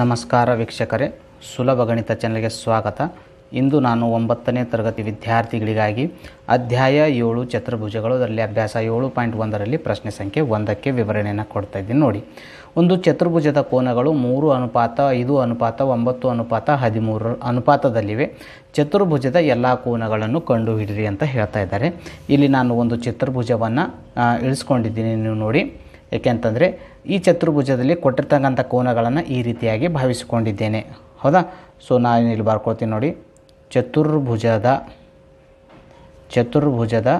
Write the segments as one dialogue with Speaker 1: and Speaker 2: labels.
Speaker 1: ನಮಸ್ಕಾರ ವೀಕ್ಷಕರೇ ಸುಲಭ ಗಣಿತ ಚಾನಲ್ಗೆ ಸ್ವಾಗತ ಇಂದು ನಾನು ಒಂಬತ್ತನೇ ತರಗತಿ ವಿದ್ಯಾರ್ಥಿಗಳಿಗಾಗಿ ಅಧ್ಯಾಯ ಏಳು ಚತುರ್ಭುಜಗಳು ಅದರಲ್ಲಿ ಅಭ್ಯಾಸ ಏಳು ಪಾಯಿಂಟ್ ಒಂದರಲ್ಲಿ ಪ್ರಶ್ನೆ ಸಂಖ್ಯೆ ಒಂದಕ್ಕೆ ವಿವರಣೆಯನ್ನು ಕೊಡ್ತಾ ಇದ್ದೀನಿ ನೋಡಿ ಒಂದು ಚತುರ್ಭುಜದ ಕೋನಗಳು ಮೂರು ಅನುಪಾತ ಐದು ಅನುಪಾತ ಒಂಬತ್ತು ಅನುಪಾತ ಹದಿಮೂರು ಅನುಪಾತದಲ್ಲಿವೆ ಚತುರ್ಭುಜದ ಎಲ್ಲ ಕೋನಗಳನ್ನು ಕಂಡುಹಿಡಿರಿ ಅಂತ ಹೇಳ್ತಾ ಇದ್ದಾರೆ ಇಲ್ಲಿ ನಾನು ಒಂದು ಚತುರ್ಭುಜವನ್ನು ಇಳಿಸ್ಕೊಂಡಿದ್ದೀನಿ ನೀವು ನೋಡಿ ಏಕೆಂತಂದರೆ ಈ ಚತುರ್ಭುಜದಲ್ಲಿ ಕೊಟ್ಟಿರ್ತಕ್ಕಂಥ ಕೋನಗಳನ್ನು ಈ ರೀತಿಯಾಗಿ ಭಾವಿಸಿಕೊಂಡಿದ್ದೇನೆ ಹೌದಾ ಸೊ ನಾನು ಇಲ್ಲಿ ಬರ್ಕೊಳ್ತೀನಿ ನೋಡಿ ಚತುರ್ಭುಜದ ಚತುರ್ಭುಜದ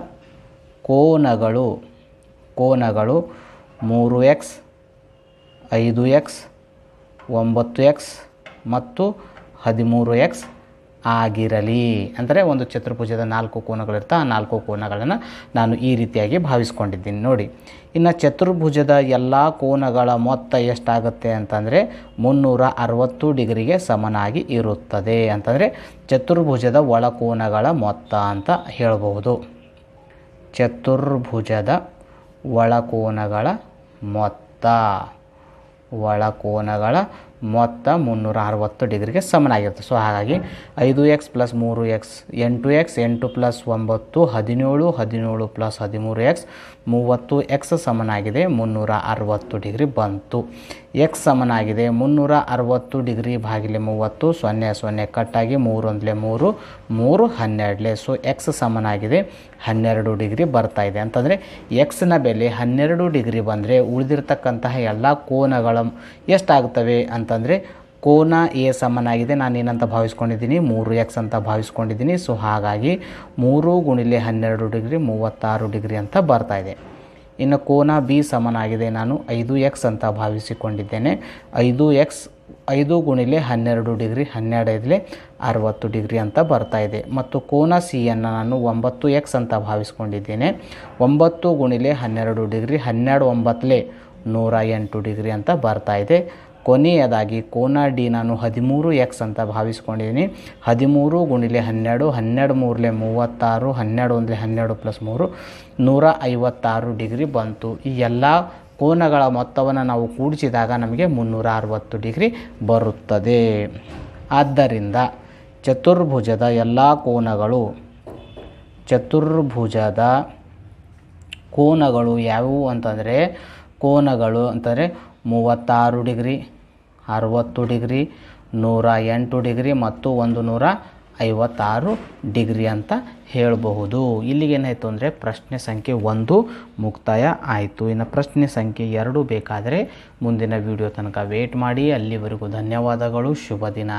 Speaker 1: ಕೋನಗಳು ಕೋನಗಳು ಮೂರು ಎಕ್ಸ್ ಐದು ಎಕ್ಸ್ ಒಂಬತ್ತು ಎಕ್ಸ್ ಮತ್ತು ಹದಿಮೂರು ಎಕ್ಸ್ ಆಗಿರಲಿ ಅಂದರೆ ಒಂದು ಚತುರ್ಭುಜದ ನಾಲ್ಕು ಕೋನಗಳಿರ್ತಾ ಆ ನಾಲ್ಕು ಕೋನಗಳನ್ನು ನಾನು ಈ ರೀತಿಯಾಗಿ ಭಾವಿಸ್ಕೊಂಡಿದ್ದೀನಿ ನೋಡಿ ಇನ್ನು ಚತುರ್ಭುಜದ ಎಲ್ಲ ಕೋನಗಳ ಮೊತ್ತ ಎಷ್ಟಾಗುತ್ತೆ ಅಂತಂದರೆ ಮುನ್ನೂರ ಅರವತ್ತು ಡಿಗ್ರಿಗೆ ಸಮನಾಗಿ ಇರುತ್ತದೆ ಅಂತಂದರೆ ಚತುರ್ಭುಜದ ಒಳಕೋನಗಳ ಮೊತ್ತ ಅಂತ ಹೇಳಬಹುದು ಚತುರ್ಭುಜದ ಒಳಕೋನಗಳ ಮೊತ್ತ ಒಳಕೋನಗಳ ಮೊತ್ತ ಮುನ್ನೂರ ಅರವತ್ತು ಡಿಗ್ರಿಗೆ ಸಮನಾಗಿರುತ್ತೆ ಸೊ ಹಾಗಾಗಿ ಐದು ಎಕ್ಸ್ ಪ್ಲಸ್ ಮೂರು ಎಕ್ಸ್ ಎಂಟು ಎಕ್ಸ್ ಎಂಟು ಪ್ಲಸ್ ಒಂಬತ್ತು ಹದಿನೇಳು ಹದಿನೇಳು ಪ್ಲಸ್ ಹದಿಮೂರು ಎಕ್ಸ್ ಮೂವತ್ತು ಎಕ್ಸ್ ಸಮನಾಗಿದೆ ಮುನ್ನೂರ ಅರವತ್ತು ಡಿಗ್ರಿ ಬಂತು ಎಕ್ಸ್ ಸಮನಾಗಿದೆ ಮುನ್ನೂರ ಅರವತ್ತು ಡಿಗ್ರಿ ಭಾಗಿಲೆ ಮೂವತ್ತು ಸೊನ್ನೆ ಸೊನ್ನೆ ಕಟ್ಟಾಗಿ ಮೂರೊಂದಲೇ ಮೂರು ಮೂರು ಹನ್ನೆರಡಲೇ ಸೊ ಎಕ್ಸ್ ಸಮನಾಗಿದೆ ಹನ್ನೆರಡು ಡಿಗ್ರಿ ಬರ್ತಾ ಇದೆ ಅಂತಂದರೆ ಎಕ್ಸ್ನ ಬೆಲೆ ಹನ್ನೆರಡು ಡಿಗ್ರಿ ಬಂದರೆ ಉಳಿದಿರ್ತಕ್ಕಂತಹ ಎಲ್ಲ ಕೋನಗಳು ಎಷ್ಟಾಗ್ತವೆ ಅಂತ ಅಂತಂದರೆ ಕೋನ ಎ ಸಮನಾಗಿದೆ ನಾನು ಏನಂತ ಭಾವಿಸ್ಕೊಂಡಿದ್ದೀನಿ ಮೂರು ಎಕ್ಸ್ ಅಂತ ಭಾವಿಸ್ಕೊಂಡಿದ್ದೀನಿ ಸೊ ಹಾಗಾಗಿ ಮೂರು ಗುಣಿಲೆ ಹನ್ನೆರಡು ಡಿಗ್ರಿ ಮೂವತ್ತಾರು ಡಿಗ್ರಿ ಅಂತ ಬರ್ತಾಯಿದೆ ಇನ್ನು ಕೋನ ಬಿ ಸಮನಾಗಿದೆ ನಾನು ಐದು ಎಕ್ಸ್ ಅಂತ ಭಾವಿಸಿಕೊಂಡಿದ್ದೇನೆ ಐದು ಎಕ್ಸ್ ಐದು ಗುಣಿಲೆ ಹನ್ನೆರಡು ಡಿಗ್ರಿ ಹನ್ನೆರಡೈದಲೆ ಅರವತ್ತು ಡಿಗ್ರಿ ಅಂತ ಬರ್ತಾ ಇದೆ ಮತ್ತು ಕೋನ ಸಿಯನ್ನು ನಾನು ಒಂಬತ್ತು ಎಕ್ಸ್ ಅಂತ ಭಾವಿಸ್ಕೊಂಡಿದ್ದೇನೆ ಒಂಬತ್ತು ಗುಣಿಲೆ ಹನ್ನೆರಡು ಡಿಗ್ರಿ ಹನ್ನೆರಡು ಒಂಬತ್ತಲೇ ನೂರ ಎಂಟು ಡಿಗ್ರಿ ಅಂತ ಬರ್ತಾ ಇದೆ ಕೊನೆಯದಾಗಿ ಕೋನ ಡಿ ನಾನು ಹದಿಮೂರು ಎಕ್ಸ್ ಅಂತ ಭಾವಿಸ್ಕೊಂಡಿದ್ದೀನಿ ಹದಿಮೂರು ಗುಣಿಲೆ ಹನ್ನೆರಡು ಹನ್ನೆರಡು ಮೂರಲೆ ಮೂವತ್ತಾರು ಹನ್ನೆರಡು ಒಂದಲೆ ಹನ್ನೆರಡು ಪ್ಲಸ್ ಮೂರು ನೂರ ಐವತ್ತಾರು ಡಿಗ್ರಿ ಬಂತು ಈ ಎಲ್ಲ ಕೋನಗಳ ಮೊತ್ತವನ್ನು ನಾವು ಕೂಡಿಸಿದಾಗ ನಮಗೆ ಮುನ್ನೂರ ಅರವತ್ತು ಡಿಗ್ರಿ ಬರುತ್ತದೆ ಆದ್ದರಿಂದ ಚತುರ್ಭುಜದ ಎಲ್ಲ ಕೋನಗಳು ಚತುರ್ಭುಜದ ಕೋನಗಳು ಯಾವುವು ಅಂತಂದರೆ ಕೋನಗಳು ಅಂತಂದರೆ ಮೂವತ್ತಾರು ಡಿಗ್ರಿ ಅರುವತ್ತು ಡಿಗ್ರಿ ನೂರ ಎಂಟು ಡಿಗ್ರಿ ಮತ್ತು ಒಂದು ನೂರ ಐವತ್ತಾರು ಡಿಗ್ರಿ ಅಂತ ಹೇಳಬಹುದು ಇಲ್ಲಿಗೇನಾಯಿತು ಅಂದರೆ ಪ್ರಶ್ನೆ ಸಂಖ್ಯೆ ಒಂದು ಮುಕ್ತಾಯ ಆಯಿತು ಇನ್ನು ಪ್ರಶ್ನೆ ಸಂಖ್ಯೆ ಎರಡು ಬೇಕಾದರೆ ಮುಂದಿನ ವಿಡಿಯೋ ತನಕ ವೇಟ್ ಮಾಡಿ ಅಲ್ಲಿವರೆಗೂ ಧನ್ಯವಾದಗಳು ಶುಭ ದಿನ